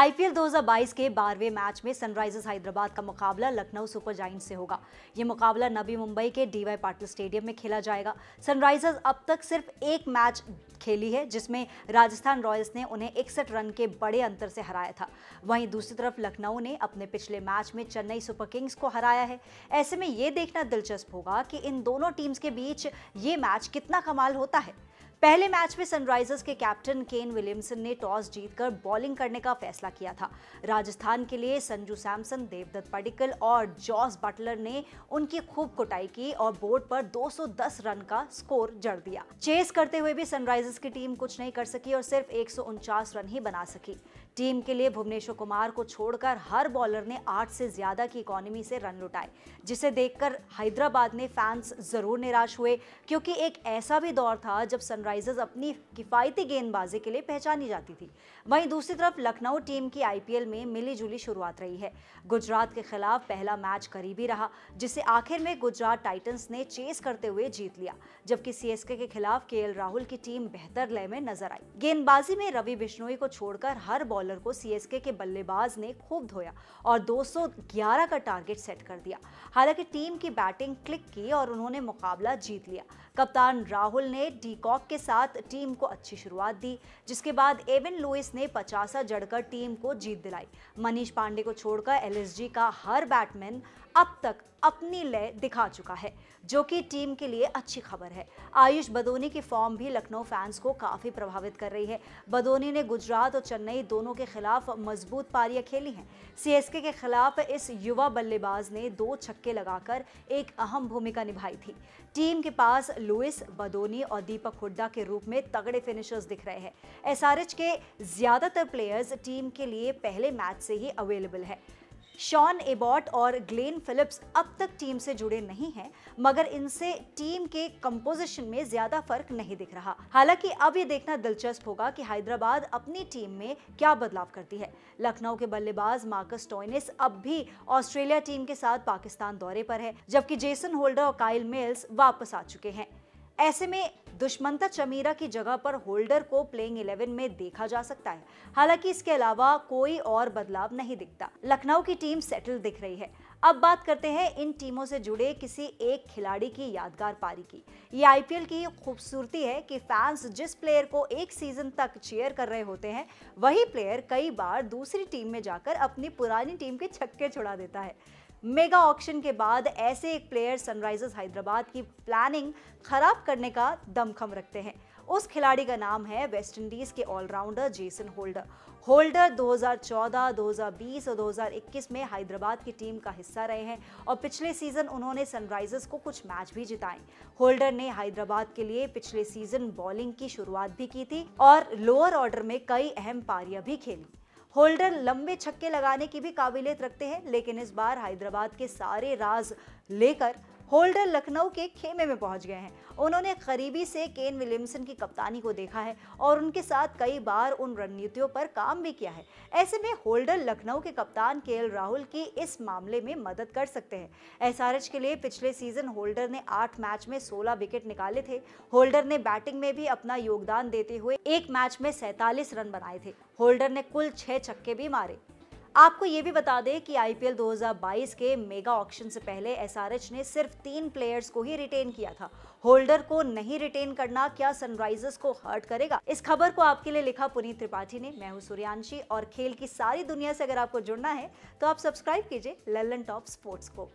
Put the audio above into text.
IPL 2022 के बारहवें match में सनराइजर्स हैदराबाद का मुकाबला लखनऊ सुपर जाइंट से होगा ये मुकाबला नवी मुंबई के डीवाई पाटिल स्टेडियम में खेला जाएगा सनराइजर्स अब तक सिर्फ एक मैच खेली है जिसमें राजस्थान रॉयल्स ने उन्हें इकसठ रन के बड़े अंतर से हराया था वहीं दूसरी तरफ लखनऊ ने अपने पिछले मैच में चेन्नई सुपर किंग्स को हराया है ऐसे में ये देखना दिलचस्प होगा कि इन दोनों टीम्स के बीच ये मैच कितना कमाल होता है पहले मैच में सनराइजर्स के कैप्टन केन विलियमसन ने टॉस जीतकर बॉलिंग करने का फैसला किया था राजस्थान के लिए संजू सैमसन देवदत्त पडिकल और जॉस बटलर ने उनकी खूब कुटाई की और बोर्ड पर 210 रन का स्कोर जड़ दिया चेस करते हुए भी सनराइजर्स की टीम कुछ नहीं कर सकी और सिर्फ एक रन ही बना सकी टीम के लिए भुवनेश्वर कुमार को छोड़कर हर बॉलर ने आठ से ज्यादा की इकोनॉमी से रन लुटाए जिसे देखकर हैदराबाद ने फैंस जरूर निराश हुए क्योंकि एक ऐसा भी दौर था जब सनराइज सनराइजर्स अपनी किफ़ायती गेंदबाजी के लिए पहचानी जाती थी वहीं दूसरी तरफ लखनऊ टीम की आईपीएल में मिलीजुली शुरुआत रही है गुजरात के खिलाफ पहला मैच करीबी रहा जिसे आखिर में गुजरात टाइटंस ने चेस करते हुए जीत लिया जबकि सी के खिलाफ के राहुल की टीम बेहतर लय में नजर आई गेंदबाजी में रवि बिश्नोई को छोड़कर हर बॉलर को सी के बल्लेबाज ने खूब धोया और दो का टारगेट सेट कर दिया हालांकि टीम की बैटिंग क्लिक की और उन्होंने मुकाबला जीत लिया कप्तान राहुल ने डीकॉक के साथ टीम को अच्छी शुरुआत दी जिसके बाद एवन लुइस ने पचासा जड़कर टीम को जीत दिलाई मनीष पांडे को छोड़कर एलएसजी का हर बैटमैन अब तक अपनी लय दिखा चुका है जो कि टीम के लिए अच्छी खबर है आयुष बदोनी की फॉर्म भी लखनऊ फैंस को काफ़ी प्रभावित कर रही है बदोनी ने गुजरात और चेन्नई दोनों के खिलाफ मजबूत पारियां खेली हैं सीएसके के खिलाफ इस युवा बल्लेबाज ने दो छक्के लगाकर एक अहम भूमिका निभाई थी टीम के पास लुइस बदोनी और दीपक हुड्डा के रूप में तगड़े फिनिशर्स दिख रहे हैं एस के ज़्यादातर प्लेयर्स टीम के लिए पहले मैच से ही अवेलेबल है शॉन एबॉट और ग्लेन फिलिप्स अब तक टीम से जुड़े नहीं हैं मगर इनसे टीम के कंपोजिशन में ज्यादा फर्क नहीं दिख रहा हालांकि अब ये देखना दिलचस्प होगा कि हैदराबाद अपनी टीम में क्या बदलाव करती है लखनऊ के बल्लेबाज मार्कस टॉयनिस अब भी ऑस्ट्रेलिया टीम के साथ पाकिस्तान दौरे पर है जबकि जेसन होल्डर और काइल मेल्स वापस आ चुके हैं ऐसे में दुष्मंता चमीरा की जगह पर होल्डर को प्लेइंग 11 में देखा जा सकता है हालांकि इसके अलावा कोई और बदलाव नहीं दिखता लखनऊ की टीम सेटल दिख रही है अब बात करते हैं इन टीमों से जुड़े किसी एक खिलाड़ी की यादगार पारी की ये आईपीएल की खूबसूरती है कि फैंस जिस प्लेयर को एक सीजन तक चेयर कर रहे होते हैं वही प्लेयर कई बार दूसरी टीम में जाकर अपनी पुरानी टीम के छक्के छुड़ा देता है मेगा ऑक्शन के बाद ऐसे एक प्लेयर सनराइजर्स हैदराबाद की प्लानिंग खराब करने का दमखम रखते हैं उस खिलाड़ी का नाम है वेस्ट इंडीज के ऑलराउंडर जेसन होल्डर होल्डर 2014, 2020 और 2021 में हैदराबाद की टीम का हिस्सा रहे हैं और पिछले सीज़न उन्होंने सनराइजर्स को कुछ मैच भी जिताए होल्डर ने हैदराबाद के लिए पिछले सीज़न बॉलिंग की शुरुआत भी की थी और लोअर ऑर्डर में कई अहम पारियां भी खेली होल्डर लंबे छक्के लगाने की भी काबिलियत रखते हैं लेकिन इस बार हैदराबाद के सारे राज लेकर होल्डर लखनऊ के खेमे में पहुंच गए हैं उन्होंने करीबी से केन विलियमसन की कप्तानी को देखा है और उनके साथ कई बार उन रणनीतियों पर काम भी किया है ऐसे में होल्डर लखनऊ के कप्तान के राहुल की इस मामले में मदद कर सकते हैं एस के लिए पिछले सीजन होल्डर ने आठ मैच में सोलह विकेट निकाले थे होल्डर ने बैटिंग में भी अपना योगदान देते हुए एक मैच में सैतालीस रन बनाए थे होल्डर ने कुल छह छक्के भी मारे आपको ये भी बता दें कि आईपीएल 2022 के मेगा ऑक्शन से पहले एसआरएच ने सिर्फ तीन प्लेयर्स को ही रिटेन किया था होल्डर को नहीं रिटेन करना क्या सनराइजर्स को हर्ट करेगा इस खबर को आपके लिए लिखा पुनीत त्रिपाठी ने मैं हूं सूर्यांशी और खेल की सारी दुनिया से अगर आपको जुड़ना है तो आप सब्सक्राइब कीजिए लल्लन टॉप स्पोर्ट्स को